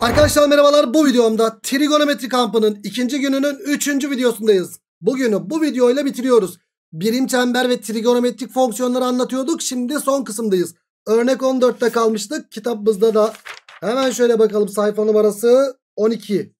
Arkadaşlar merhabalar bu videomda trigonometri kampının ikinci gününün üçüncü videosundayız. Bugünü bu videoyla bitiriyoruz. Birim çember ve trigonometrik fonksiyonları anlatıyorduk. Şimdi son kısımdayız. Örnek 14'te kalmıştık. Kitabımızda da hemen şöyle bakalım sayfa numarası 12,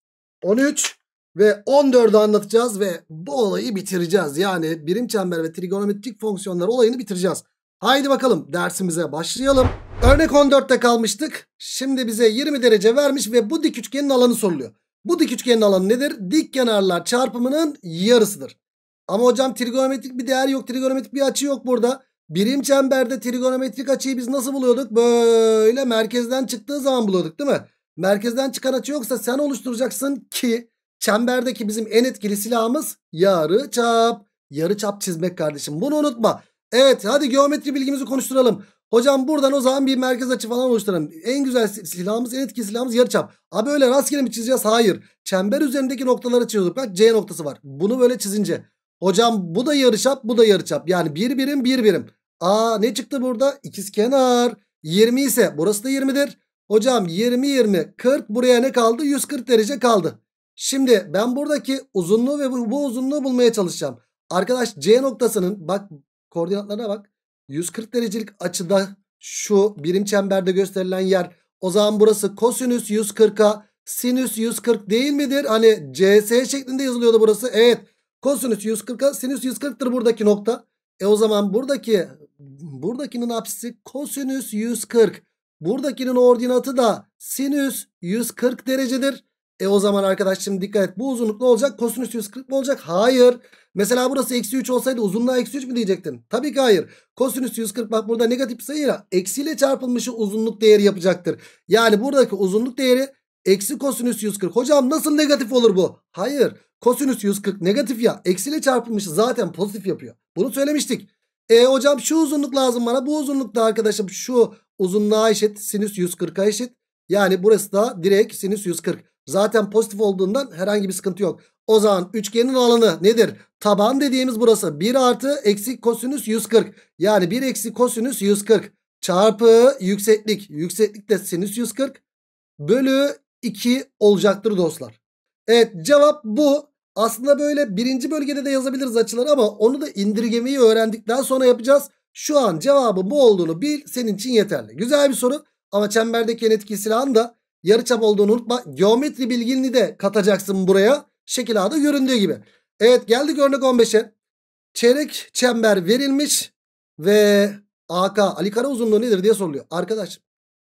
13 ve 14'ü anlatacağız ve bu olayı bitireceğiz. Yani birim çember ve trigonometrik fonksiyonlar olayını bitireceğiz. Haydi bakalım dersimize başlayalım. Örnek 14'te kalmıştık. Şimdi bize 20 derece vermiş ve bu dik üçgenin alanı soruluyor. Bu dik üçgenin alanı nedir? Dik kenarlar çarpımının yarısıdır. Ama hocam trigonometrik bir değer yok. Trigonometrik bir açı yok burada. Birim çemberde trigonometrik açıyı biz nasıl buluyorduk? Böyle merkezden çıktığı zaman buluyorduk değil mi? Merkezden çıkan açı yoksa sen oluşturacaksın ki çemberdeki bizim en etkili silahımız yarı çap. Yarı çap çizmek kardeşim. Bunu unutma. Evet hadi geometri bilgimizi konuşturalım. Hocam buradan o zaman bir merkez açı falan oluşturalım. En güzel silahımız, en etkili silahımız yarıçap. Abi öyle rastgele mi çizeceğiz? Hayır. Çember üzerindeki noktaları çiziyorduk. Bak C noktası var. Bunu böyle çizince. Hocam bu da yarıçap, bu da yarıçap. Yani bir birim, bir birim. Aa ne çıktı burada? İkiz kenar. 20 ise burası da 20'dir. Hocam 20, 20, 40 buraya ne kaldı? 140 derece kaldı. Şimdi ben buradaki uzunluğu ve bu uzunluğu bulmaya çalışacağım. Arkadaş C noktasının bak koordinatlarına bak. 140 derecelik açıda şu birim çemberde gösterilen yer. O zaman burası kosinüs 140'a sinüs 140 değil midir? Hani CS şeklinde yazılıyordu burası. Evet. Kosinüs 140'a sinüs 140'tır buradaki nokta. E o zaman buradaki buradakinin apsisi kosinüs 140. Buradakinin ordinatı da sinüs 140 derecedir. E o zaman arkadaşım dikkat et. Bu uzunluk ne olacak? Kosinüs 140 mı olacak? Hayır. Mesela burası eksi 3 olsaydı uzunluğa eksi 3 mü diyecektin? Tabii ki hayır. Kosinüs 140 bak burada negatif sayıyla eksiyle çarpılmışı uzunluk değeri yapacaktır. Yani buradaki uzunluk değeri eksi kosinüs 140. Hocam nasıl negatif olur bu? Hayır. Kosinüs 140 negatif ya. Eksiyle çarpılmışı zaten pozitif yapıyor. Bunu söylemiştik. E hocam şu uzunluk lazım bana. Bu uzunluk da arkadaşım şu uzunluğa eşit. Sinüs 140'a eşit. Yani burası da direkt sinüs 140. Zaten pozitif olduğundan herhangi bir sıkıntı yok. O zaman üçgenin alanı nedir? Taban dediğimiz burası. 1 artı eksi kosinüs 140. Yani 1 eksi kosinüs 140 çarpı yükseklik. Yükseklik de sinüs 140 bölü 2 olacaktır dostlar. Evet cevap bu. Aslında böyle birinci bölgede de yazabiliriz açıları ama onu da indirgemeyi öğrendikten sonra yapacağız. Şu an cevabı bu olduğunu bil senin için yeterli. Güzel bir soru ama çemberdeki en etkili silahın da Yarıçap olduğunu unutma. Geometri bilgini de katacaksın buraya. Şekil A'da göründüğü gibi. Evet geldik örnek 15'e. Çeyrek çember verilmiş ve AK Ali Kara uzunluğu nedir diye soruluyor. Arkadaş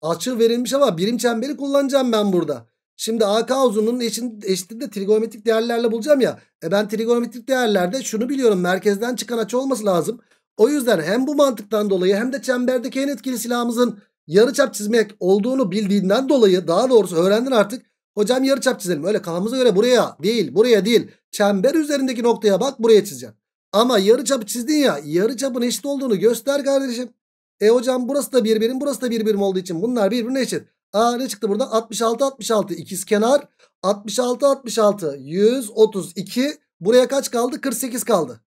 açı verilmiş ama birim çemberi kullanacağım ben burada. Şimdi AK uzunluğunun eşitini de trigonometrik değerlerle bulacağım ya. E ben trigonometrik değerlerde şunu biliyorum. Merkezden çıkan açı olması lazım. O yüzden hem bu mantıktan dolayı hem de çemberdeki en etkili silahımızın yarıçap çizmek olduğunu bildiğinden dolayı daha doğrusu öğrendin artık. Hocam yarıçap çizelim. Öyle kafamıza göre buraya değil, buraya değil. Çember üzerindeki noktaya bak, buraya çizeceğim. Ama yarıçapı çizdin ya, yarıçapın eşit olduğunu göster kardeşim. E hocam burası da bir birim, burası da bir birim olduğu için bunlar birbirine eşit. Aa ne çıktı burada? 66 66 ikiz kenar. 66 66 132. Buraya kaç kaldı? 48 kaldı.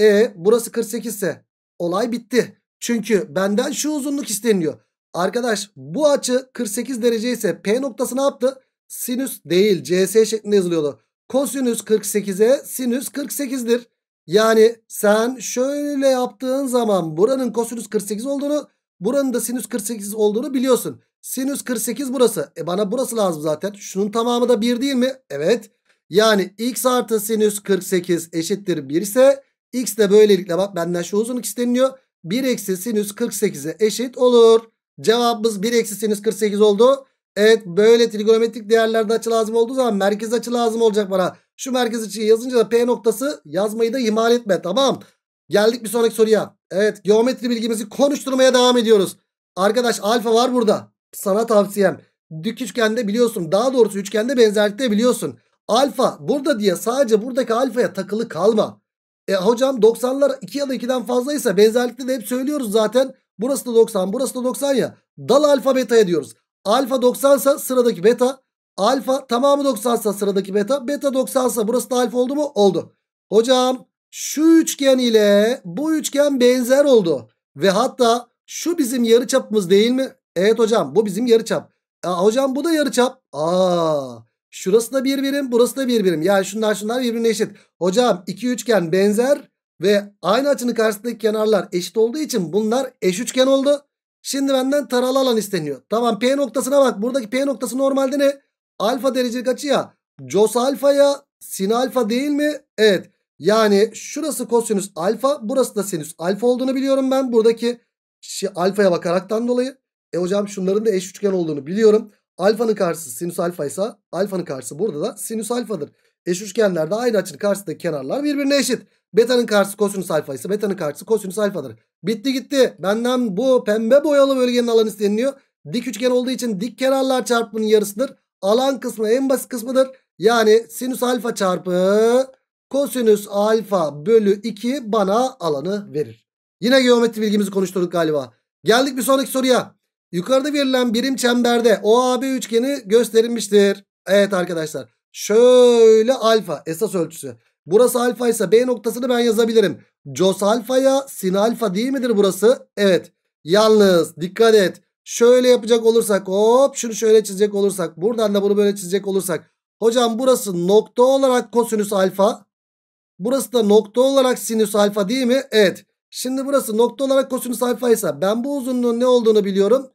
E burası 48 ise olay bitti. Çünkü benden şu uzunluk isteniyor. Arkadaş bu açı 48 derece ise P noktası ne yaptı? Sinüs değil CS şeklinde yazılıyordu. Kosinüs 48'e sinüs 48'dir. Yani sen şöyle yaptığın zaman buranın kosinüs 48 olduğunu buranın da sinüs 48 olduğunu biliyorsun. Sinüs 48 burası. E bana burası lazım zaten. Şunun tamamı da 1 değil mi? Evet. Yani x artı sinüs 48 eşittir 1 ise x de böylelikle bak benden şu uzunluk isteniyor. 1 eksi sinüs 48'e eşit olur. Cevabımız 1 eksi sinüs 48 oldu. Evet böyle trigonometrik değerlerde açı lazım olduğu zaman merkez açı lazım olacak bana. Şu merkez açıyı yazınca da P noktası yazmayı da ihmal etme tamam. Geldik bir sonraki soruya. Evet geometri bilgimizi konuşturmaya devam ediyoruz. Arkadaş alfa var burada. Sana tavsiyem. Dik üçgende biliyorsun daha doğrusu üçgende benzerlikte biliyorsun. Alfa burada diye sadece buradaki alfaya takılı kalma. E hocam 90'lar 2 ya da 2'den fazlaysa benzerlikte de hep söylüyoruz zaten. Burası da 90 burası da 90 ya. Dal alfa beta'ya diyoruz. Alfa 90 ise sıradaki beta. Alfa tamamı 90 ise sıradaki beta. Beta 90 ise burası da alfa oldu mu? Oldu. Hocam şu üçgen ile bu üçgen benzer oldu. Ve hatta şu bizim yarı çapımız değil mi? Evet hocam bu bizim yarı çap. E, hocam bu da yarı çap. Aa, şurası da bir birim burası da bir birim. Yani şunlar şunlar birbirine eşit. Hocam iki üçgen benzer ve aynı açının karşısındaki kenarlar eşit olduğu için bunlar eş üçgen oldu. Şimdi benden taralı alan isteniyor. Tamam P noktasına bak. Buradaki P noktası normalde ne? Alfa derecelik açı ya. Cos alfa ya. Sin alfa değil mi? Evet. Yani şurası kosinüs alfa. Burası da sinüs alfa olduğunu biliyorum ben. Buradaki alfaya bakaraktan dolayı. E hocam şunların da eş üçgen olduğunu biliyorum. Alfanın karşısı sinüs alfa ise alfanın karşısı burada da sinüs alfadır. Eş üçgenlerde aynı açının karşısındaki kenarlar birbirine eşit. Beta'nın karşısı kosinüs alfa ise beta'nın karşısı kosinüs alfadır. Bitti gitti. Benden bu pembe boyalı bölgenin alanı isteniliyor. Dik üçgen olduğu için dik kenarlar çarpımının yarısıdır. Alan kısmı en basit kısmıdır. Yani sinüs alfa çarpı kosinüs alfa bölü 2 bana alanı verir. Yine geometri bilgimizi konuşturduk galiba. Geldik bir sonraki soruya. Yukarıda verilen birim çemberde OAB üçgeni gösterilmiştir. Evet arkadaşlar. Şöyle alfa esas ölçüsü. Burası alfa ise B noktasını ben yazabilirim. Cos alfaya sin alfa değil midir burası? Evet. Yalnız dikkat et. Şöyle yapacak olursak hop şunu şöyle çizecek olursak buradan da bunu böyle çizecek olursak. Hocam burası nokta olarak kosinüs alfa. Burası da nokta olarak sinüs alfa değil mi? Evet. Şimdi burası nokta olarak kosinüs alfa ise ben bu uzunluğun ne olduğunu biliyorum.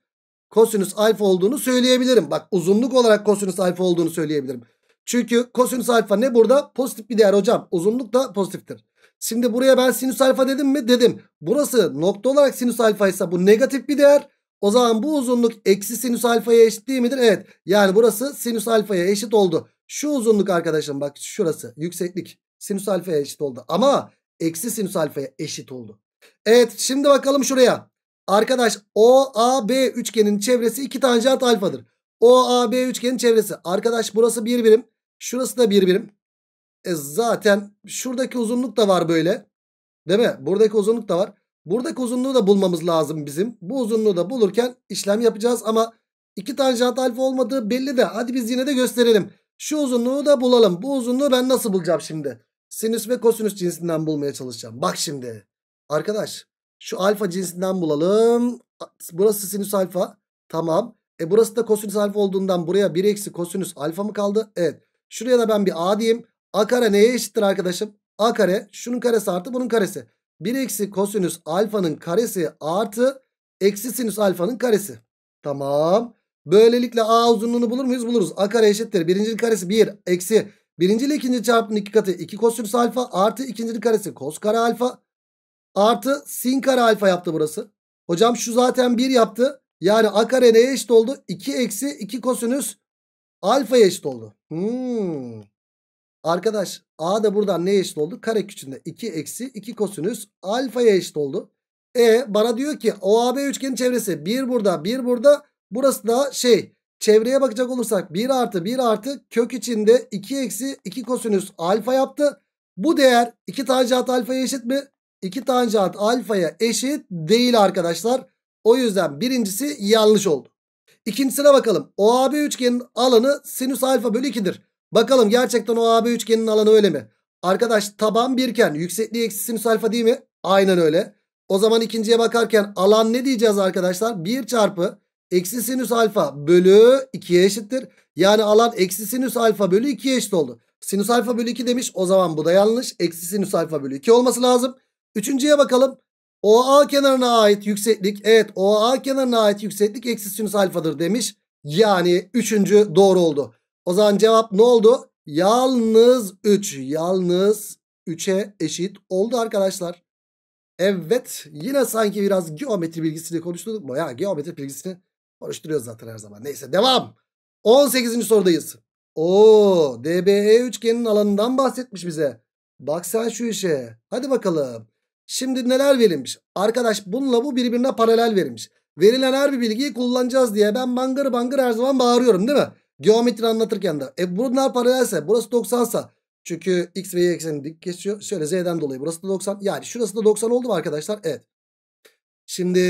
Kosinüs alfa olduğunu söyleyebilirim. Bak uzunluk olarak kosinüs alfa olduğunu söyleyebilirim. Çünkü kosinüs alfa ne burada? Pozitif bir değer hocam. Uzunluk da pozitiftir. Şimdi buraya ben sinüs alfa dedim mi? Dedim. Burası nokta olarak sinüs alfaysa bu negatif bir değer. O zaman bu uzunluk eksi sinüs alfaya eşit değil midir? Evet. Yani burası sinüs alfaya eşit oldu. Şu uzunluk arkadaşım bak şurası yükseklik sinüs alfaya eşit oldu. Ama eksi sinüs alfaya eşit oldu. Evet şimdi bakalım şuraya. Arkadaş OAB üçgenin çevresi iki tanjant alfadır. OAB üçgenin çevresi. Arkadaş burası bir birim. Şurası da bir birim. E zaten şuradaki uzunluk da var böyle. Değil mi? Buradaki uzunluk da var. Buradaki uzunluğu da bulmamız lazım bizim. Bu uzunluğu da bulurken işlem yapacağız ama iki tanjant alfa olmadığı belli de. Hadi biz yine de gösterelim. Şu uzunluğu da bulalım. Bu uzunluğu ben nasıl bulacağım şimdi? Sinüs ve kosinüs cinsinden bulmaya çalışacağım. Bak şimdi. Arkadaş şu alfa cinsinden bulalım. Burası sinüs alfa. Tamam. E burası da kosinüs alfa olduğundan buraya 1 eksi kosinüs alfa mı kaldı? Evet. Şuraya da ben bir a diyeyim. A kare neye eşittir arkadaşım? A kare şunun karesi artı bunun karesi. 1 eksi kosinüs alfanın karesi artı eksi sinüs alfanın karesi. Tamam. Böylelikle a uzunluğunu bulur muyuz? Buluruz. A kare eşittir. Birincinin karesi 1 bir, eksi birinci ile ikinci çarpımın iki katı 2 kosinüs alfa artı ikincinin karesi kos kare alfa artı sin kare alfa yaptı burası. Hocam şu zaten 1 yaptı. Yani a kare neye eşit oldu? 2 eksi 2 kosinüs alfaya eşit oldu. Hmm. Arkadaş a da buradan neye eşit oldu? Kare küçüğünde 2 eksi 2 kosinüs alfaya eşit oldu. E bana diyor ki OAB üçgenin çevresi 1 burada 1 burada. Burası da şey çevreye bakacak olursak 1 artı 1 artı kök içinde 2 eksi 2 kosinüs alfa yaptı. Bu değer 2 tanjant alfaya eşit mi? 2 tanjant alfaya eşit değil arkadaşlar. O yüzden birincisi yanlış oldu. İkincisine bakalım. OAB üçgenin alanı sinüs alfa bölü 2'dir. Bakalım gerçekten OAB üçgenin alanı öyle mi? Arkadaş taban birken yüksekliği eksi sinüs alfa değil mi? Aynen öyle. O zaman ikinciye bakarken alan ne diyeceğiz arkadaşlar? 1 çarpı eksi sinüs alfa bölü 2'ye eşittir. Yani alan eksi sinüs alfa bölü 2'ye eşit oldu. Sinüs alfa bölü 2 demiş. O zaman bu da yanlış. Eksi sinüs alfa bölü 2 olması lazım. Üçüncüye bakalım. OA kenarına ait yükseklik evet OA kenarına ait yükseklik eksi sinüs alfadır demiş. Yani üçüncü doğru oldu. O zaman cevap ne oldu? Yalnız 3. Yalnız 3'e eşit oldu arkadaşlar. Evet yine sanki biraz geometri bilgisini konuşturduk mu? Ya geometri bilgisini konuşturuyoruz zaten her zaman. Neyse devam. 18. sorudayız. Oo DBE üçgenin alanından bahsetmiş bize. Bak sen şu işe. Hadi bakalım. Şimdi neler verilmiş? Arkadaş bununla bu birbirine paralel verilmiş. Verilen her bir bilgiyi kullanacağız diye ben bangır bangır her zaman bağırıyorum değil mi? Geometri anlatırken de. E bunlar paralelse burası 90 sa. Çünkü x ve y ekseni dik geçiyor. Şöyle z'den dolayı burası da 90. Yani şurası da 90 oldu mu arkadaşlar? Evet. Şimdi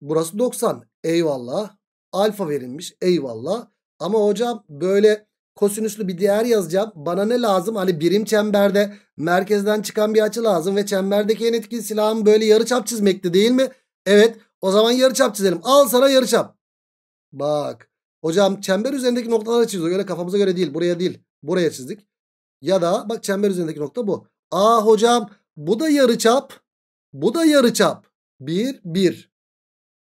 burası 90. Eyvallah. Alfa verilmiş. Eyvallah. Ama hocam böyle kosinüslü bir değer yazacağım. Bana ne lazım? Hani birim çemberde merkezden çıkan bir açı lazım ve çemberdeki en etkili silahım böyle yarıçap çizmekti değil mi? Evet. O zaman yarıçap çizelim. Al sana yarıçap. Bak. Hocam çember üzerindeki noktaları çiziyor. Öyle kafamıza göre değil. Buraya değil. Buraya çizdik. Ya da bak çember üzerindeki nokta bu. Aa hocam bu da yarıçap. Bu da yarıçap. 1 1.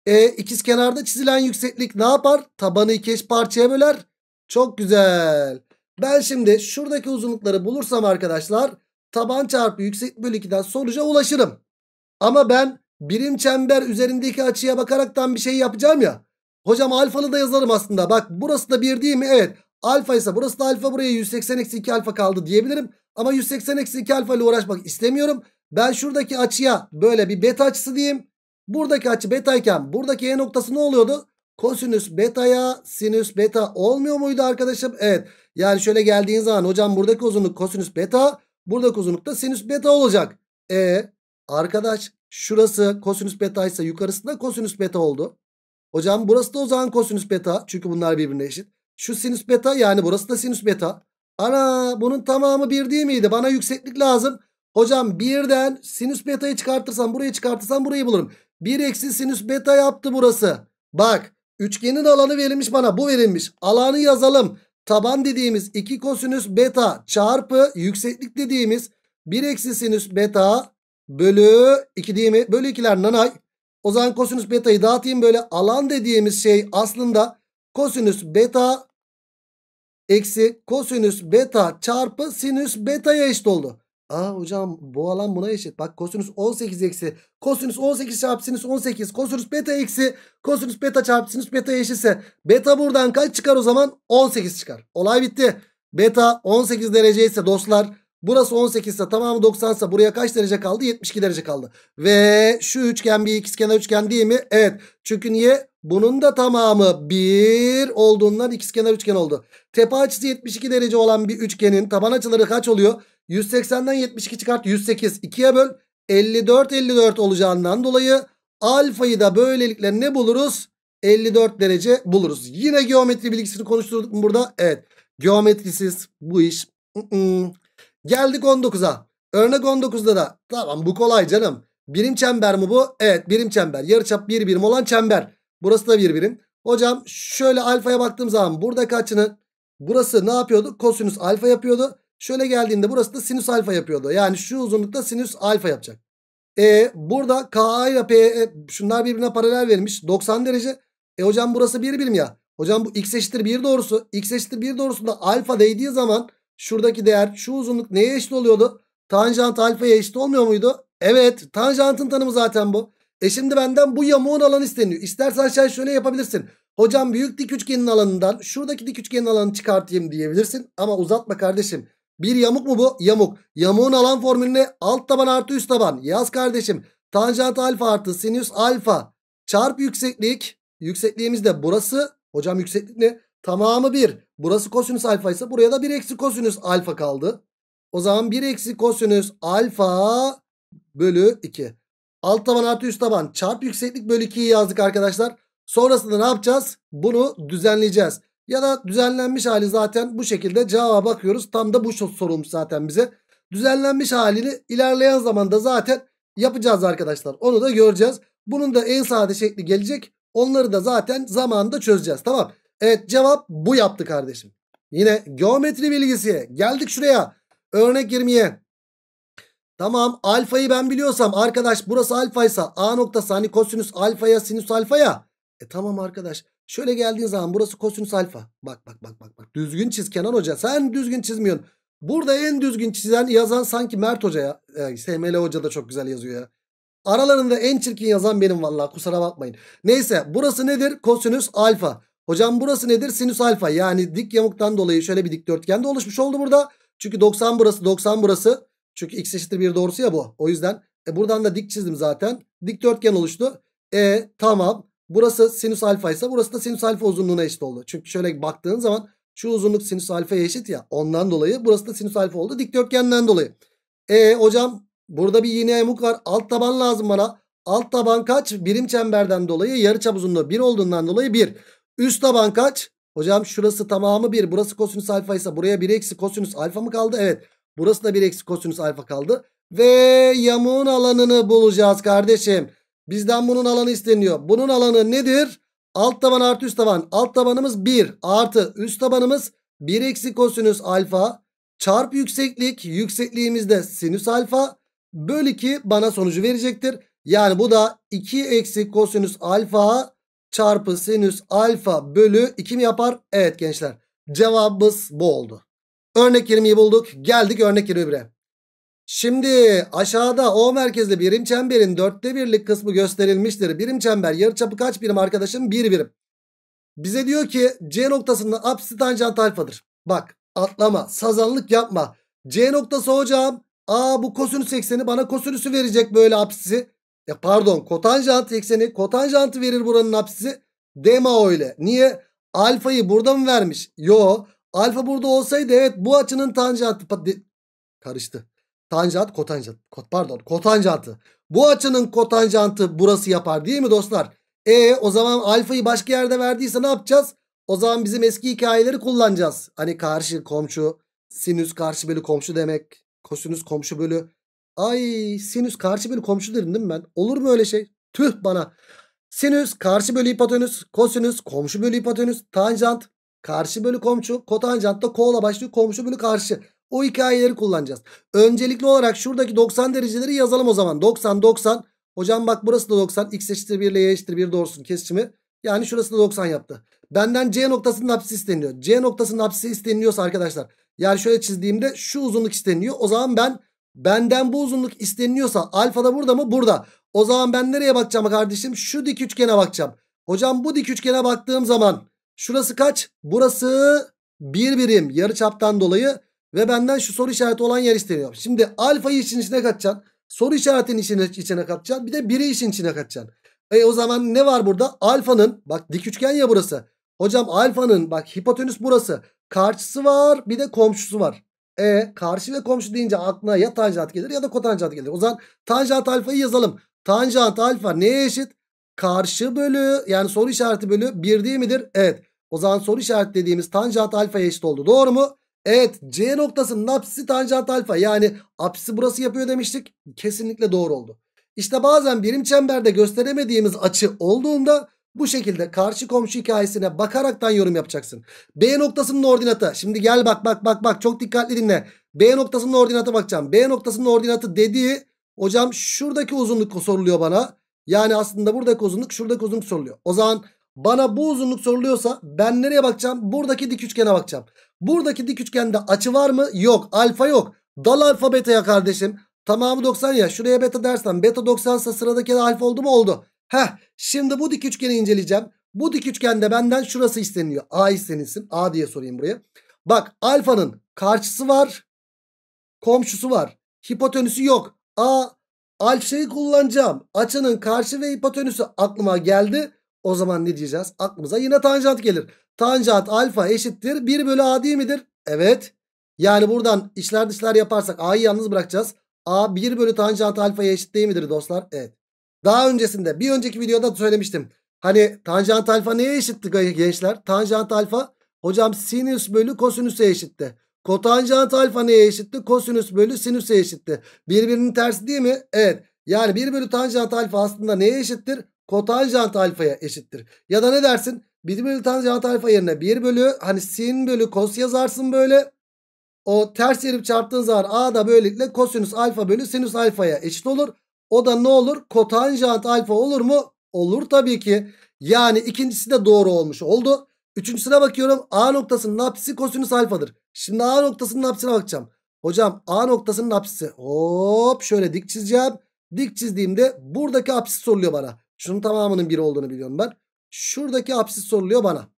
E ikiz kenarda çizilen yükseklik ne yapar? Tabanı iki eş parçaya böler. Çok güzel. Ben şimdi şuradaki uzunlukları bulursam arkadaşlar taban çarpı yüksek bölü 2'den sonuca ulaşırım. Ama ben birim çember üzerindeki açıya bakaraktan bir şey yapacağım ya. Hocam alfanı da yazarım aslında. Bak burası da 1 değil mi? Evet. Alfa ise burası da alfa buraya 180-2 alfa kaldı diyebilirim. Ama 180-2 alfa ile uğraşmak istemiyorum. Ben şuradaki açıya böyle bir beta açısı diyeyim. Buradaki açı betayken buradaki e noktası ne oluyordu? Kosinüs betaya sinüs beta olmuyor muydu arkadaşım? Evet. Yani şöyle geldiğin zaman hocam buradaki uzunluk kosinüs beta. Buradaki uzunluk da sinüs beta olacak. E arkadaş şurası kosinüs beta ise yukarısında da kosinüs beta oldu. Hocam burası da o zaman kosinüs beta. Çünkü bunlar birbirine eşit. Şu sinüs beta yani burası da sinüs beta. Ana bunun tamamı bir değil miydi? Bana yükseklik lazım. Hocam birden sinüs beta'yı çıkartırsam burayı çıkartırsam burayı bulurum. 1 eksi sinüs beta yaptı burası. Bak Üçgenin alanı verilmiş bana. Bu verilmiş. Alanı yazalım. Taban dediğimiz 2 kosinüs beta çarpı yükseklik dediğimiz 1 eksi sinüs beta bölü 2 değil mi? Bölü 2'ler nanay. O zaman kosinüs betayı dağıtayım böyle. Alan dediğimiz şey aslında kosinüs beta eksi kosinüs beta çarpı sinüs betaya eşit oldu. Aa hocam bu alan buna eşit. Bak kosinüs 18 eksi. Kosinüs 18 çarpı sinüs 18. Kosinüs beta eksi. Kosinüs beta çarpı sinüs beta eşitse. Beta buradan kaç çıkar o zaman? 18 çıkar. Olay bitti. Beta 18 derece ise dostlar. Burası 18 ise tamamı 90 ise buraya kaç derece kaldı? 72 derece kaldı. Ve şu üçgen bir ikizkenar üçgen değil mi? Evet. Çünkü niye? Bunun da tamamı 1 olduğundan ikizkenar üçgen oldu. Tepe açısı 72 derece olan bir üçgenin taban açıları kaç oluyor? 180'den 72 çıkart 108. 2'ye böl 54 54 olacağından dolayı alfayı da böylelikle ne buluruz? 54 derece buluruz. Yine geometri bilgisini konuşturduk mu burada? Evet. Geometrisiz bu iş. Geldik 19'a. Örnek 19'da da tamam bu kolay canım. Birim çember mi bu? Evet birim çember. Yarıçap bir birim olan çember. Burası da bir birim. Hocam şöyle alfaya baktığım zaman burada kaçını burası ne yapıyordu? Kosinüs alfa yapıyordu. Şöyle geldiğinde burası da sinüs alfa yapıyordu. Yani şu uzunlukta sinüs alfa yapacak. E burada KA ile PE, şunlar birbirine paralel verilmiş. 90 derece. E hocam burası bir birim ya. Hocam bu x eşittir 1 doğrusu. x eşittir 1 doğrusunda alfa değdiği zaman şuradaki değer şu uzunluk neye eşit oluyordu? Tanjant alfaya eşit olmuyor muydu? Evet tanjantın tanımı zaten bu. E şimdi benden bu yamuğun alanı isteniyor. İstersen sen şöyle yapabilirsin. Hocam büyük dik üçgenin alanından şuradaki dik üçgenin alanını çıkartayım diyebilirsin. Ama uzatma kardeşim. Bir yamuk mu bu? Yamuk. Yamuğun alan formülüne alt taban artı üst taban. Yaz kardeşim. Tanjant alfa artı sinüs alfa. Çarp yükseklik. Yüksekliğimiz de burası. Hocam yükseklik ne? Tamamı 1. Burası kosinüs alfa ise buraya da 1 eksi kosinüs alfa kaldı. O zaman 1 eksi kosinüs alfa bölü 2. Alt taban artı üst taban çarp yükseklik bölü 2'yi yazdık arkadaşlar. Sonrasında ne yapacağız? Bunu düzenleyeceğiz. Ya da düzenlenmiş hali zaten bu şekilde cevaba bakıyoruz. Tam da bu sorulmuş zaten bize. Düzenlenmiş halini ilerleyen zamanda zaten yapacağız arkadaşlar. Onu da göreceğiz. Bunun da en sade şekli gelecek. Onları da zaten zamanında çözeceğiz. Tamam. Evet cevap bu yaptı kardeşim. Yine geometri bilgisi. Geldik şuraya. Örnek 20'ye. Tamam alfayı ben biliyorsam arkadaş burası alfaysa a noktası hani kosinüs alfaya sinüs alfaya. E tamam arkadaş Şöyle geldiğin zaman burası kosinüs alfa. Bak bak bak bak bak. Düzgün çiz Kenan Hoca. Sen düzgün çizmiyorsun. Burada en düzgün çizen yazan sanki Mert Hoca ya. E, SML Hoca da çok güzel yazıyor ya. Aralarında en çirkin yazan benim vallahi kusura bakmayın. Neyse burası nedir? Kosinüs alfa. Hocam burası nedir? Sinüs alfa. Yani dik yamuktan dolayı şöyle bir dikdörtgen de oluşmuş oldu burada. Çünkü 90 burası 90 burası. Çünkü x eşittir 1 doğrusu ya bu. O yüzden e, buradan da dik çizdim zaten. Dikdörtgen oluştu. E tamam. Burası sinüs alfa ise burası da sinüs alfa uzunluğuna eşit oldu. Çünkü şöyle baktığın zaman şu uzunluk sinüs alfaya eşit ya. Ondan dolayı burası da sinüs alfa oldu. Dikdörtgenden dolayı. E hocam burada bir yine yamuk var. Alt taban lazım bana. Alt taban kaç? Birim çemberden dolayı yarıçap uzunluğu 1 olduğundan dolayı 1. Üst taban kaç? Hocam şurası tamamı 1. Burası kosinüs alfa ise buraya 1 eksi kosinüs alfa mı kaldı? Evet. Burası da 1 eksi kosinüs alfa kaldı. Ve yamuğun alanını bulacağız kardeşim. Bizden bunun alanı isteniyor. Bunun alanı nedir? Alt taban artı üst taban. Alt tabanımız 1 artı üst tabanımız 1 eksi kosinüs alfa çarp yükseklik. Yüksekliğimizde sinüs alfa böl 2 bana sonucu verecektir. Yani bu da 2 eksi kosinüs alfa çarpı sinüs alfa bölü 2 mi yapar? Evet gençler cevabımız bu oldu. Örnek 20'yi bulduk. Geldik örnek 21'e. Şimdi aşağıda O merkezli birim çemberin dörtte birlik kısmı gösterilmiştir. Birim çember yarıçapı kaç birim arkadaşım? Bir birim. Bize diyor ki C noktasında apsi tanjant alfadır. Bak atlama sazanlık yapma. C noktası hocam. Aa bu kosinüs ekseni bana kosinüsü verecek böyle apsisi. E pardon kotanjant ekseni kotanjantı verir buranın apsisi. Dema öyle. Niye? Alfayı burada mı vermiş? Yo. Alfa burada olsaydı evet bu açının tanjantı karıştı. Tanjant kotanjant. Kot, pardon kotanjantı. Bu açının kotanjantı burası yapar değil mi dostlar? E o zaman alfayı başka yerde verdiyse ne yapacağız? O zaman bizim eski hikayeleri kullanacağız. Hani karşı komşu, sinüs karşı bölü komşu demek. Kosinüs komşu bölü. Ay sinüs karşı bölü komşu dedim değil mi ben? Olur mu öyle şey? Tüh bana. Sinüs karşı bölü hipotenüs. Kosinüs komşu bölü hipotenüs. Tanjant karşı bölü komşu. Kotanjant da kola başlıyor. Komşu bölü karşı. O hikayeleri kullanacağız. Öncelikli olarak şuradaki 90 dereceleri yazalım o zaman. 90 90. Hocam bak burası da 90. X eşittir 1 ile Y eşittir 1 doğrusun kesişimi. Yani şurası da 90 yaptı. Benden C noktasının hapsi isteniyor. C noktasının hapsi isteniyorsa arkadaşlar. Yani şöyle çizdiğimde şu uzunluk isteniyor. O zaman ben benden bu uzunluk isteniyorsa alfa da burada mı? Burada. O zaman ben nereye bakacağım kardeşim? Şu dik üçgene bakacağım. Hocam bu dik üçgene baktığım zaman şurası kaç? Burası bir birim yarıçaptan dolayı ve benden şu soru işareti olan yer isteniyor. Şimdi alfayı işin içine katacaksın. Soru işaretini işin içine katacaksın. Bir de biri işin içine katacaksın. E o zaman ne var burada? Alfanın bak dik üçgen ya burası. Hocam alfanın bak hipotenüs burası. Karşısı var bir de komşusu var. E karşı ve komşu deyince aklına ya tanjant gelir ya da kotanjant gelir. O zaman tanjant alfayı yazalım. Tanjant alfa neye eşit? Karşı bölü yani soru işareti bölü bir değil midir? Evet. O zaman soru işareti dediğimiz tanjant alfaya eşit oldu. Doğru mu? Evet C noktasının apsisi tanjant alfa yani apsisi burası yapıyor demiştik. Kesinlikle doğru oldu. İşte bazen birim çemberde gösteremediğimiz açı olduğunda bu şekilde karşı komşu hikayesine bakaraktan yorum yapacaksın. B noktasının ordinatı. Şimdi gel bak bak bak bak çok dikkatli dinle. B noktasının ordinatı bakacağım. B noktasının ordinatı dediği hocam şuradaki uzunluk soruluyor bana. Yani aslında buradaki uzunluk şuradaki uzunluk soruluyor. O zaman bana bu uzunluk soruluyorsa ben nereye bakacağım? Buradaki dik üçgene bakacağım. Buradaki dik üçgende açı var mı? Yok. Alfa yok. Dal alfa beta ya kardeşim. Tamamı 90 ya. Şuraya beta dersen beta 90 ise sıradaki alfa oldu mu? Oldu. Heh. Şimdi bu dik üçgeni inceleyeceğim. Bu dik üçgende benden şurası isteniyor. A istenilsin. A diye sorayım buraya. Bak alfanın karşısı var. Komşusu var. Hipotenüsü yok. A alfayı kullanacağım. Açının karşı ve hipotenüsü aklıma geldi. O zaman ne diyeceğiz? Aklımıza yine tanjant gelir. Tanjant alfa eşittir 1 bölü a değil midir? Evet. Yani buradan içler dışlar yaparsak a'yı yalnız bırakacağız. a 1 bölü tanjant alfa eşit değil midir dostlar? Evet. Daha öncesinde bir önceki videoda söylemiştim. Hani tanjant alfa neye eşitti gençler? Tanjant alfa hocam sinüs bölü kosinüse eşitti. Kotanjant alfa neye eşitti? Kosinüs bölü sinüse eşitti. Birbirinin tersi değil mi? Evet. Yani 1 bölü tanjant alfa aslında neye eşittir? kotanjant alfaya eşittir. Ya da ne dersin? 1 bölü tanjant alfa yerine 1 bölü hani sin bölü kos yazarsın böyle. O ters yerip çarptığın zaman a da böylelikle kosinüs alfa bölü sinüs alfaya eşit olur. O da ne olur? Kotanjant alfa olur mu? Olur tabii ki. Yani ikincisi de doğru olmuş oldu. Üçüncüsüne bakıyorum. A noktasının apsisi kosinüs alfadır. Şimdi A noktasının apsisine bakacağım. Hocam A noktasının apsisi. Hop şöyle dik çizeceğim. Dik çizdiğimde buradaki apsisi soruluyor bana. Şunun tamamının 1 olduğunu biliyorum ben. Şuradaki apsis soruluyor bana.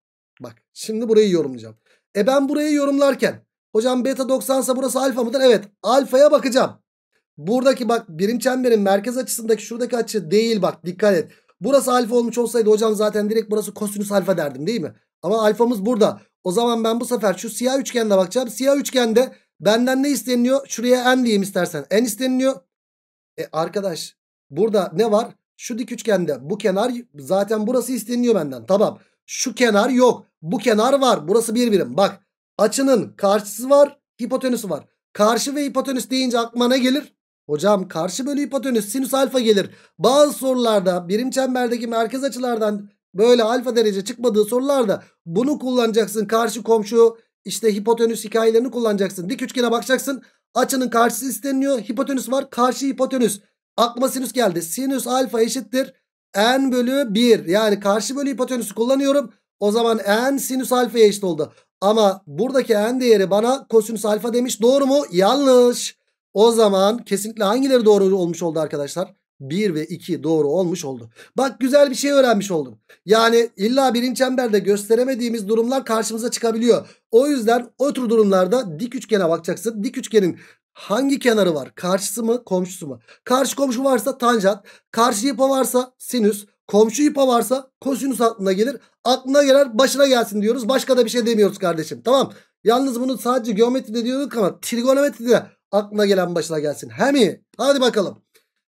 Bak şimdi burayı yorumlayacağım. E ben burayı yorumlarken hocam beta 90 ise burası alfa mıdır? Evet alfaya bakacağım. Buradaki bak birim çemberin merkez açısındaki şuradaki açı değil bak dikkat et. Burası alfa olmuş olsaydı hocam zaten direkt burası kosinüs alfa derdim değil mi? Ama alfamız burada. O zaman ben bu sefer şu siyah üçgende bakacağım. Siyah üçgende benden ne isteniyor? Şuraya n diyeyim istersen. N isteniliyor. E arkadaş burada ne var? Şu dik üçgende bu kenar zaten burası isteniyor benden. Tamam. Şu kenar yok. Bu kenar var. Burası bir birim. Bak açının karşısı var. Hipotenüsü var. Karşı ve hipotenüs deyince aklıma ne gelir? Hocam karşı bölü hipotenüs sinüs alfa gelir. Bazı sorularda birim çemberdeki merkez açılardan böyle alfa derece çıkmadığı sorularda bunu kullanacaksın. Karşı komşu işte hipotenüs hikayelerini kullanacaksın. Dik üçgene bakacaksın. Açının karşısı isteniyor, Hipotenüs var. Karşı hipotenüs. Akma sinüs geldi. Sinüs alfa eşittir. N bölü 1. Yani karşı bölü hipotenüsü kullanıyorum. O zaman N sinüs alfaya eşit oldu. Ama buradaki N değeri bana kosinüs alfa demiş. Doğru mu? Yanlış. O zaman kesinlikle hangileri doğru olmuş oldu arkadaşlar? 1 ve 2 doğru olmuş oldu. Bak güzel bir şey öğrenmiş oldum. Yani illa birim çemberde gösteremediğimiz durumlar karşımıza çıkabiliyor. O yüzden o tür durumlarda dik üçgene bakacaksın. Dik üçgenin Hangi kenarı var? Karşısı mı? Komşusu mu? Karşı komşu varsa tanjant. Karşı ipa varsa sinüs. Komşu ipa varsa kosinüs aklına gelir. Aklına gelen başına gelsin diyoruz. Başka da bir şey demiyoruz kardeşim. Tamam. Yalnız bunu sadece geometride diyorduk ama trigonometride aklına gelen başına gelsin. Hemi. Hadi bakalım.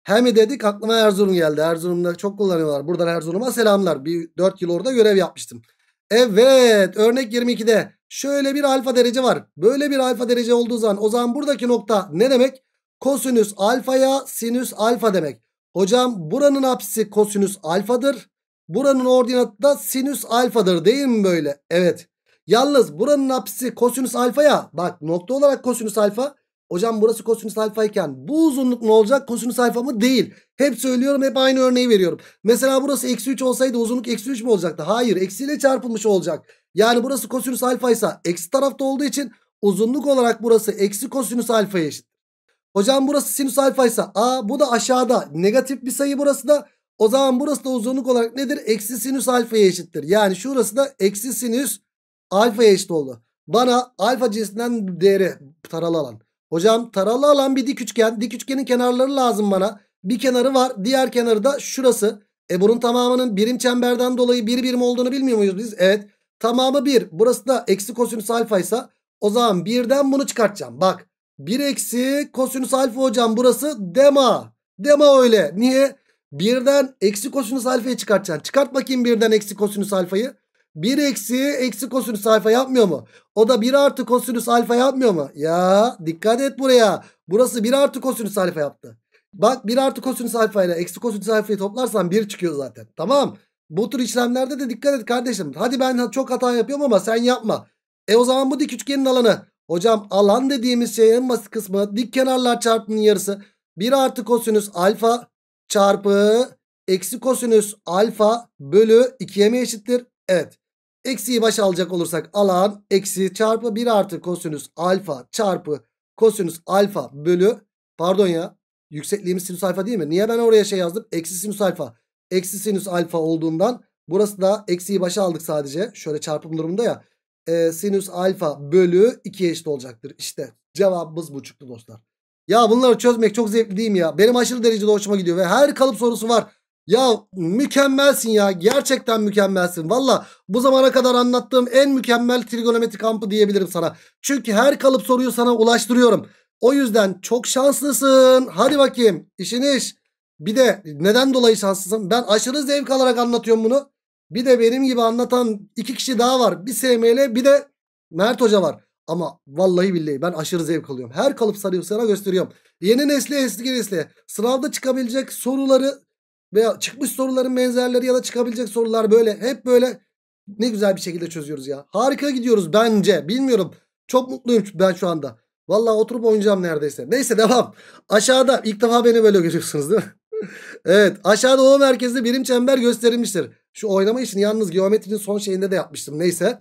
Hemi dedik aklıma Erzurum geldi. Erzurum'da çok kullanıyorlar. Buradan Erzurum'a selamlar. Bir 4 yıl orada görev yapmıştım. Evet örnek 22'de şöyle bir alfa derece var. Böyle bir alfa derece olduğu zaman o zaman buradaki nokta ne demek? Kosinüs alfaya sinüs alfa demek. Hocam buranın apsisi kosinüs alfadır. Buranın ordinatı da sinüs alfadır değil mi böyle? Evet. Yalnız buranın apsisi kosinüs alfaya bak nokta olarak kosinüs alfa Hocam burası kosinüs alfa iken bu uzunluk ne olacak? Kosinüs alfa mı? Değil. Hep söylüyorum hep aynı örneği veriyorum. Mesela burası eksi 3 olsaydı uzunluk eksi 3 mü olacaktı? Hayır eksiyle çarpılmış olacak. Yani burası kosinüs alfa ise eksi tarafta olduğu için uzunluk olarak burası eksi kosinüs alfaya eşit. Hocam burası sinüs alfa ise a bu da aşağıda negatif bir sayı burası da. O zaman burası da uzunluk olarak nedir? Eksi sinüs alfaya eşittir. Yani şurası da eksi sinüs alfaya eşit oldu. Bana alfa cinsinden değeri taralı alan. Hocam taralı alan bir dik üçgen. Dik üçgenin kenarları lazım bana. Bir kenarı var. Diğer kenarı da şurası. E bunun tamamının birim çemberden dolayı bir birim olduğunu bilmiyor muyuz biz? Evet. Tamamı bir. Burası da eksi kosinüs alfa ise o zaman birden bunu çıkartacağım. Bak. bir eksi kosinüs alfa hocam burası dema. Dema öyle. Niye? Birden eksi kosinüs alfayı çıkartacaksın. Çıkart bakayım birden eksi kosinüs alfayı. 1 eksi eksi kosinüs alfa yapmıyor mu? O da 1 artı kosinüs alfa yapmıyor mu? Ya dikkat et buraya. Burası 1 artı kosinüs alfa yaptı. Bak 1 artı kosinüs alfa ile eksi kosinüs alfayı toplarsan 1 çıkıyor zaten. Tamam. Bu tür işlemlerde de dikkat et kardeşim. Hadi ben çok hata yapıyorum ama sen yapma. E o zaman bu dik üçgenin alanı. Hocam alan dediğimiz şey en basit kısmı dik kenarlar çarpımının yarısı. 1 artı kosinüs alfa çarpı eksi kosinüs alfa bölü 2'ye mi eşittir? Evet. Eksiyi baş alacak olursak alan eksi çarpı 1 artı kosinüs alfa çarpı kosinüs alfa bölü pardon ya yüksekliğimiz sinüs alfa değil mi? Niye ben oraya şey yazdım? Eksi sinüs alfa. Eksi sinüs alfa olduğundan burası da eksiyi başa aldık sadece. Şöyle çarpım durumunda ya. E, sinüs alfa bölü 2'ye eşit olacaktır. İşte cevabımız bu çıktı dostlar. Ya bunları çözmek çok zevkli değil mi ya? Benim aşırı derecede hoşuma gidiyor ve her kalıp sorusu var. Ya mükemmelsin ya gerçekten mükemmelsin valla bu zamana kadar anlattığım en mükemmel trigonometri kampı diyebilirim sana. Çünkü her kalıp soruyu sana ulaştırıyorum. O yüzden çok şanslısın hadi bakayım işin iş. Bir de neden dolayı şanslısın ben aşırı zevk alarak anlatıyorum bunu. Bir de benim gibi anlatan iki kişi daha var bir SML bir de Mert Hoca var. Ama vallahi billahi ben aşırı zevk alıyorum. Her kalıp sarıyı sana gösteriyorum. Yeni nesli eski nesli sınavda çıkabilecek soruları veya çıkmış soruların benzerleri ya da çıkabilecek sorular böyle. Hep böyle ne güzel bir şekilde çözüyoruz ya. Harika gidiyoruz bence. Bilmiyorum. Çok mutluyum ben şu anda. Vallahi oturup oynayacağım neredeyse. Neyse devam. Aşağıda ilk defa beni böyle görüyorsunuz değil mi? evet aşağıda o merkezde birim çember gösterilmiştir. Şu oynama işini yalnız geometrinin son şeyinde de yapmıştım. Neyse.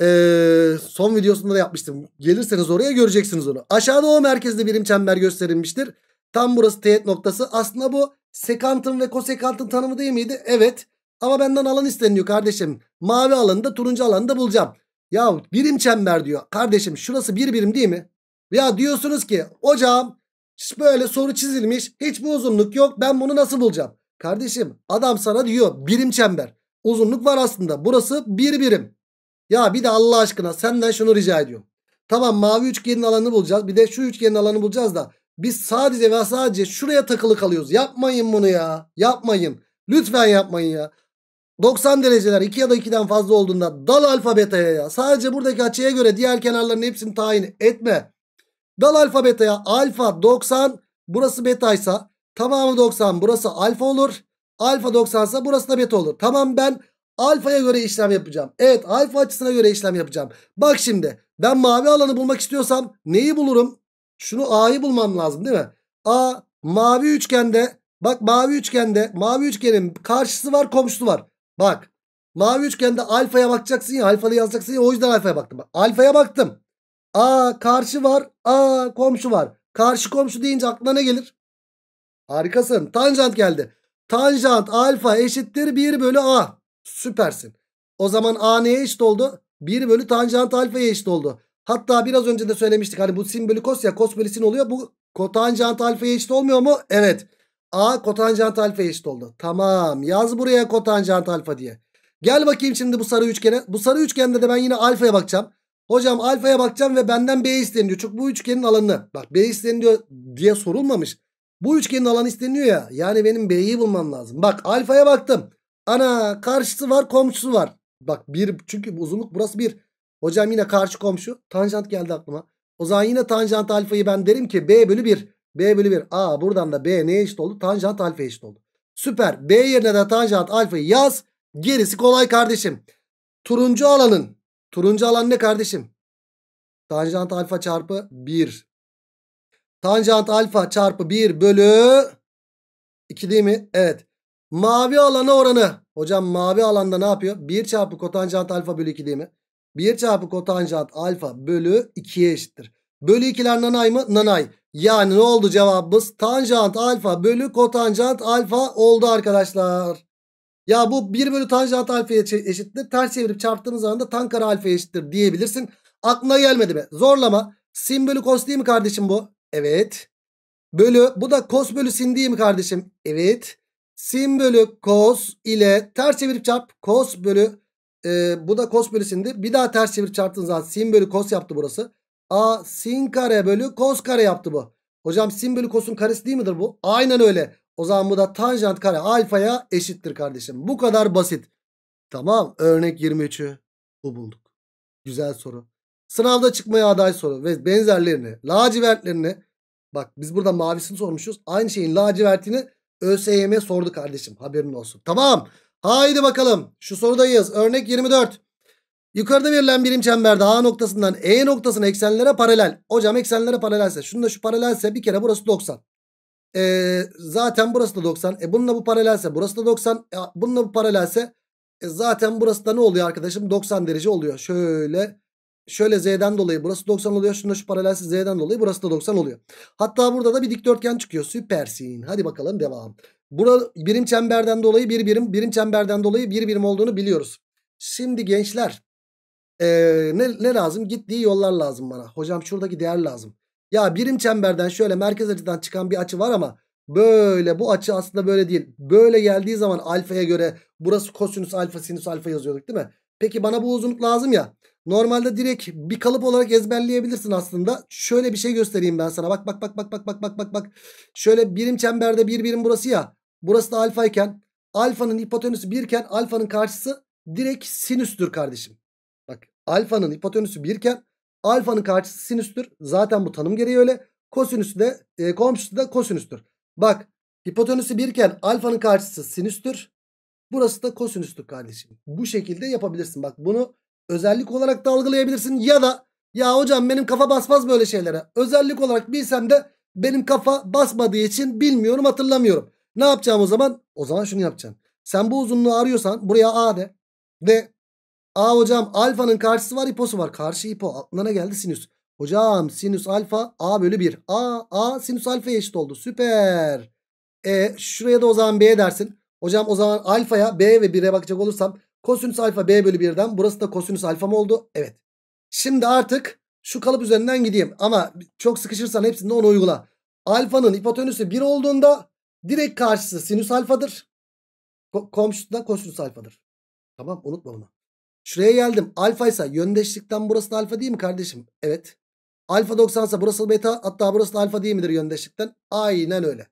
Ee, son videosunda da yapmıştım. Gelirseniz oraya göreceksiniz onu. Aşağıda o merkezde birim çember gösterilmiştir. Tam burası teğet noktası. Aslında bu sekantın ve kosekantın tanımı değil miydi? Evet. Ama benden alan isteniyor kardeşim. Mavi alanı da turuncu alanı da bulacağım. Ya birim çember diyor. Kardeşim şurası bir birim değil mi? Ya diyorsunuz ki hocam böyle soru çizilmiş. Hiçbir uzunluk yok. Ben bunu nasıl bulacağım? Kardeşim adam sana diyor birim çember. Uzunluk var aslında. Burası bir birim. Ya bir de Allah aşkına senden şunu rica ediyorum. Tamam mavi üçgenin alanını bulacağız. Bir de şu üçgenin alanını bulacağız da biz sadece ve sadece şuraya takılı kalıyoruz. Yapmayın bunu ya. Yapmayın. Lütfen yapmayın ya. 90 dereceler 2 ya da 2'den fazla olduğunda dal alfa ya. Sadece buradaki açıya göre diğer kenarların hepsini tayin etme. Dal alfa beta'ya alfa 90 burası betaysa tamamı 90 burası alfa olur. Alfa 90 ise burası da beta olur. Tamam ben alfaya göre işlem yapacağım. Evet alfa açısına göre işlem yapacağım. Bak şimdi ben mavi alanı bulmak istiyorsam neyi bulurum? Şunu A'yı bulmam lazım değil mi? A mavi üçgende bak mavi üçgende mavi üçgenin karşısı var komşusu var. Bak mavi üçgende alfaya bakacaksın ya alfalı yazacaksın ya o yüzden alfaya baktım. Bak, alfaya baktım. A karşı var A komşu var. Karşı komşu deyince aklına ne gelir? Harikasın. Tanjant geldi. Tanjant alfa eşittir 1 bölü A. Süpersin. O zaman A neye eşit oldu? 1 bölü tanjant alfaya eşit oldu. Hatta biraz önce de söylemiştik. Hani bu sin bölü kos ya kos bölü sin oluyor. Bu kotanjant alfaya eşit olmuyor mu? Evet. A kotanjant alfa eşit oldu. Tamam yaz buraya kotanjant alfa diye. Gel bakayım şimdi bu sarı üçgene. Bu sarı üçgende de ben yine alfaya bakacağım. Hocam alfaya bakacağım ve benden B isteniliyor. Çünkü bu üçgenin alanını. Bak B isteniliyor diye sorulmamış. Bu üçgenin alanı isteniyor ya. Yani benim B'yi bulmam lazım. Bak alfaya baktım. Ana karşısı var komşusu var. Bak bir çünkü uzunluk burası bir. Hocam yine karşı komşu. Tanjant geldi aklıma. O zaman yine tanjant alfayı ben derim ki B bölü 1. B bölü 1. Aa buradan da B neye eşit oldu? Tanjant alfa eşit oldu. Süper. B yerine de tanjant alfayı yaz. Gerisi kolay kardeşim. Turuncu alanın. Turuncu alan ne kardeşim? Tanjant alfa çarpı 1. Tanjant alfa çarpı 1 bölü 2 değil mi? Evet. Mavi alana oranı. Hocam mavi alanda ne yapıyor? 1 çarpı kotanjant alfa bölü 2 değil mi? 1 çarpı kotanjant alfa bölü 2'ye eşittir. Bölü 2'ler nanay mı? Nanay. Yani ne oldu cevabımız? Tanjant alfa bölü kotanjant alfa oldu arkadaşlar. Ya bu 1 bölü tanjant alfaya eşittir. Ters çevirip çarptığımız zaman da tan kare alfaya eşittir diyebilirsin. Aklına gelmedi mi? Zorlama. Sin bölü kos değil mi kardeşim bu? Evet. Bölü bu da kos bölü sin değil mi kardeşim? Evet. Sin bölü kos ile ters çevirip çarp. Kos bölü e, bu da kos bölüsündü. Bir daha ters çevir çarptığın zaman sin bölü kos yaptı burası. A sin kare bölü kos kare yaptı bu. Hocam sin bölü kosun karesi değil midir bu? Aynen öyle. O zaman bu da tanjant kare alfaya eşittir kardeşim. Bu kadar basit. Tamam örnek 23'ü bu bulduk. Güzel soru. Sınavda çıkmaya aday soru ve benzerlerini, lacivertlerini bak biz burada mavisini sormuşuz. Aynı şeyin lacivertini ÖSYM'e sordu kardeşim. Haberin olsun. Tamam. Haydi bakalım şu sorudayız. Örnek 24. Yukarıda verilen birim çemberde A noktasından E noktasına eksenlere paralel. Hocam eksenlere paralelse. Şunu da şu paralelse bir kere burası 90. E, ee, zaten burası da 90. E, bununla bu paralelse burası da 90. E, bununla bu paralelse e, zaten burası da ne oluyor arkadaşım? 90 derece oluyor. Şöyle Şöyle z'den dolayı burası 90 oluyor. Şunda şu paralelsiz z'den dolayı burası da 90 oluyor. Hatta burada da bir dikdörtgen çıkıyor. Süpersin. Hadi bakalım devam. Bura birim çemberden dolayı bir birim. Birim çemberden dolayı bir birim olduğunu biliyoruz. Şimdi gençler ee, ne, ne lazım? Gittiği yollar lazım bana. Hocam şuradaki değer lazım. Ya birim çemberden şöyle merkez açıdan çıkan bir açı var ama böyle bu açı aslında böyle değil. Böyle geldiği zaman alfaya göre burası kosinüs alfa sinüs alfa yazıyorduk değil mi? Peki bana bu uzunluk lazım ya. Normalde direkt bir kalıp olarak ezberleyebilirsin aslında. Şöyle bir şey göstereyim ben sana. Bak bak bak bak bak bak bak bak bak. Şöyle birim çemberde bir birim burası ya. Burası da alfa iken alfanın hipotenüsü birken alfanın karşısı direkt sinüstür kardeşim. Bak alfanın hipotenüsü birken alfanın karşısı sinüstür. Zaten bu tanım gereği öyle. Kosinüsü de e, komşusu da kosinüstür. Bak hipotenüsü birken alfanın karşısı sinüstür. Burası da kosinüstür kardeşim. Bu şekilde yapabilirsin. Bak bunu özellik olarak da algılayabilirsin ya da ya hocam benim kafa basmaz böyle şeylere. Özellik olarak bilsem de benim kafa basmadığı için bilmiyorum hatırlamıyorum. Ne yapacağım o zaman? O zaman şunu yapacaksın. Sen bu uzunluğu arıyorsan buraya A de. De. A hocam alfanın karşısı var iposu var. Karşı ipo aklına geldi sinüs. Hocam sinüs alfa A bölü 1. A, A sinüs alfa eşit oldu. Süper. E, şuraya da o zaman B dersin. Hocam o zaman alfaya B ve 1'e bakacak olursam Kosinüs alfa b bölü 1'den. Burası da kosinüs alfa mı oldu? Evet. Şimdi artık şu kalıp üzerinden gideyim. Ama çok sıkışırsan hepsinde onu uygula. Alfanın hipotenüsü 1 olduğunda direkt karşısı sinüs alfadır. Ko komşusu da kosinüs alfadır. Tamam unutma bunu. Şuraya geldim. Alfa ise yöndeşlikten burası da alfa değil mi kardeşim? Evet. Alfa 90 ise burası beta hatta burası da alfa değil midir yöndeşlikten? Aynen öyle.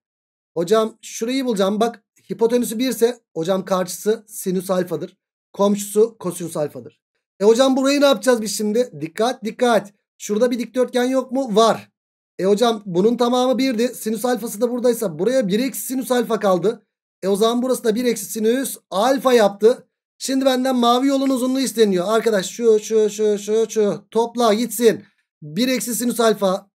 Hocam şurayı bulacağım. Bak hipotenüsü 1 ise hocam karşısı sinüs alfadır. Komşusu kosinüs alfadır. E hocam burayı ne yapacağız biz şimdi? Dikkat dikkat. Şurada bir dikdörtgen yok mu? Var. E hocam bunun tamamı 1'di. Sinüs alfası da buradaysa buraya 1 eksi sinüs alfa kaldı. E o zaman burası da 1 eksi sinüs alfa yaptı. Şimdi benden mavi yolun uzunluğu isteniyor. Arkadaş şu şu şu şu şu topla gitsin. 1 eksi sinüs alfa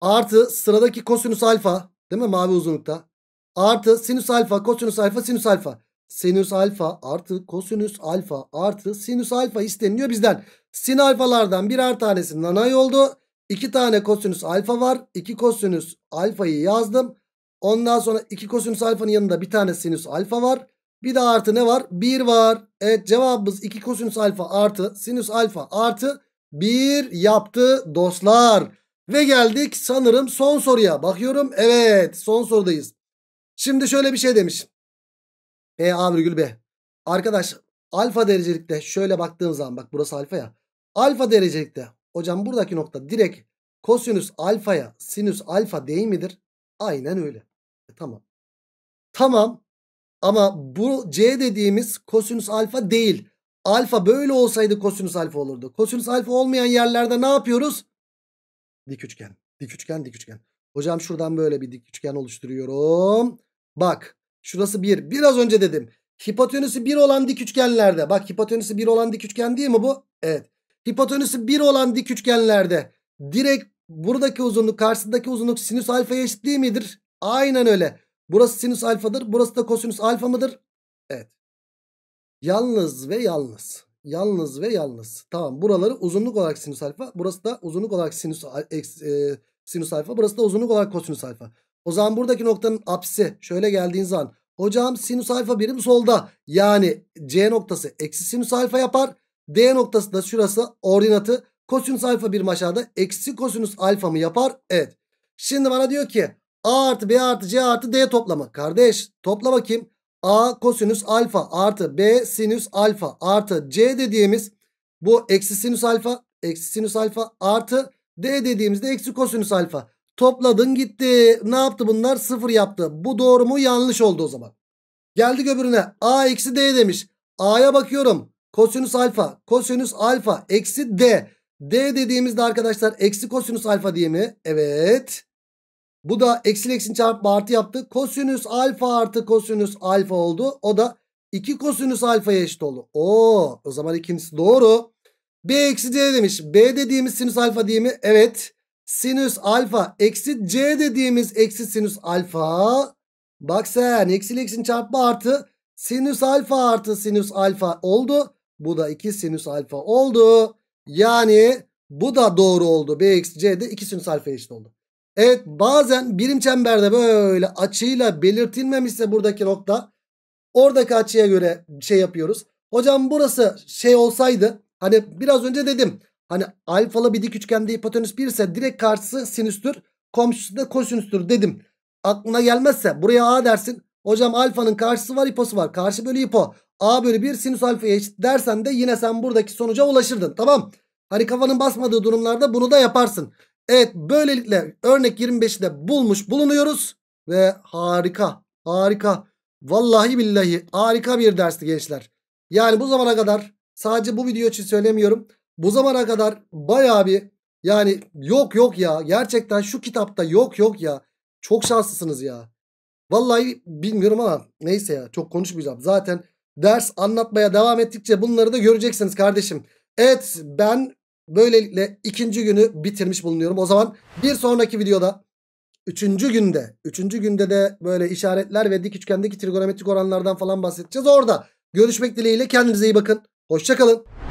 artı sıradaki kosinüs alfa değil mi mavi uzunlukta? Artı sinüs alfa kosinüs alfa sinüs alfa sinüs alfa artı kosinüs alfa artı sinüs alfa isteniliyor bizden. Sin alfalardan birer tanesi nanay oldu. 2 tane kosinüs alfa var. 2 kosinüs alfayı yazdım. Ondan sonra iki kosinüs alfanın yanında bir tane sinüs alfa var. Bir de artı ne var? bir var. Evet cevabımız iki kosinüs alfa artı sinüs alfa artı bir yaptı dostlar. Ve geldik sanırım son soruya. Bakıyorum evet son sorudayız. Şimdi şöyle bir şey demişim B A virgül B. Arkadaş alfa derecelikte şöyle baktığım zaman bak burası alfa ya. Alfa derecelikte hocam buradaki nokta direkt kosinüs alfaya sinüs alfa değil midir? Aynen öyle. E, tamam. Tamam ama bu C dediğimiz kosinüs alfa değil. Alfa böyle olsaydı kosinüs alfa olurdu. Kosinüs alfa olmayan yerlerde ne yapıyoruz? Dik üçgen. Dik üçgen, dik üçgen. Hocam şuradan böyle bir dik üçgen oluşturuyorum. Bak. Şurası 1. Biraz önce dedim. Hipotenüsü 1 olan dik üçgenlerde. Bak hipotenüsü 1 olan dik üçgen değil mi bu? Evet. Hipotenüsü 1 olan dik üçgenlerde direkt buradaki uzunluk karşısındaki uzunluk sinüs alfa eşit değil midir? Aynen öyle. Burası sinüs alfadır. Burası da kosinüs alfa mıdır? Evet. Yalnız ve yalnız. Yalnız ve yalnız. Tamam buraları uzunluk olarak sinüs alfa. Burası da uzunluk olarak sinüs, e, sinüs alfa. Burası da uzunluk olarak kosinüs alfa. O zaman buradaki noktanın apsi şöyle geldiğin zaman hocam sinüs alfa birim solda. Yani C noktası eksi sinüs alfa yapar. D noktası da şurası ordinatı kosinüs alfa birim aşağıda eksi kosinüs alfa mı yapar? Evet. Şimdi bana diyor ki A artı B artı C artı D toplama. Kardeş topla bakayım. A kosinüs alfa artı B sinüs alfa artı C dediğimiz bu eksi sinüs alfa eksi sinüs alfa artı D dediğimizde eksi kosinüs alfa. Topladın gitti. Ne yaptı bunlar? Sıfır yaptı. Bu doğru mu? Yanlış oldu o zaman. Geldik öbürüne. A eksi D demiş. A'ya bakıyorum. Kosinüs alfa. Kosinüs alfa. Eksi D. D dediğimizde arkadaşlar eksi kosinüs alfa diye mi? Evet. Bu da eksi eksin çarpma artı yaptı. Kosinüs alfa artı kosinüs alfa oldu. O da 2 kosinüs alfaya eşit oldu. Oo, o zaman ikincisi doğru. B eksi C demiş. B dediğimiz sinüs alfa diye mi? Evet sinüs alfa eksi c dediğimiz eksi sinüs alfa. Bak sen eksi eksin çarpma artı sinüs alfa artı sinüs alfa oldu. Bu da 2 sinüs alfa oldu. Yani bu da doğru oldu. B eksi c de 2 sinüs alfa eşit oldu. Evet bazen birim çemberde böyle açıyla belirtilmemişse buradaki nokta oradaki açıya göre şey yapıyoruz. Hocam burası şey olsaydı hani biraz önce dedim Hani alfalı bir dik üçgende hipotenüs 1 ise direkt karşısı sinüstür. Komşusu da kosinüstür dedim. Aklına gelmezse buraya A dersin. Hocam alfanın karşısı var hiposu var. Karşı bölü hipo. A bölü 1 sinüs alfa eşit dersen de yine sen buradaki sonuca ulaşırdın. Tamam. Hani kafanın basmadığı durumlarda bunu da yaparsın. Evet böylelikle örnek 25'i de bulmuş bulunuyoruz. Ve harika harika vallahi billahi harika bir dersti gençler. Yani bu zamana kadar sadece bu video için söylemiyorum bu zamana kadar baya bir yani yok yok ya gerçekten şu kitapta yok yok ya çok şanslısınız ya. Vallahi bilmiyorum ama neyse ya çok konuşmayacağım. Zaten ders anlatmaya devam ettikçe bunları da göreceksiniz kardeşim. Evet ben böylelikle ikinci günü bitirmiş bulunuyorum. O zaman bir sonraki videoda üçüncü günde üçüncü günde de böyle işaretler ve dik üçgendeki trigonometrik oranlardan falan bahsedeceğiz. Orada görüşmek dileğiyle kendinize iyi bakın. Hoşçakalın.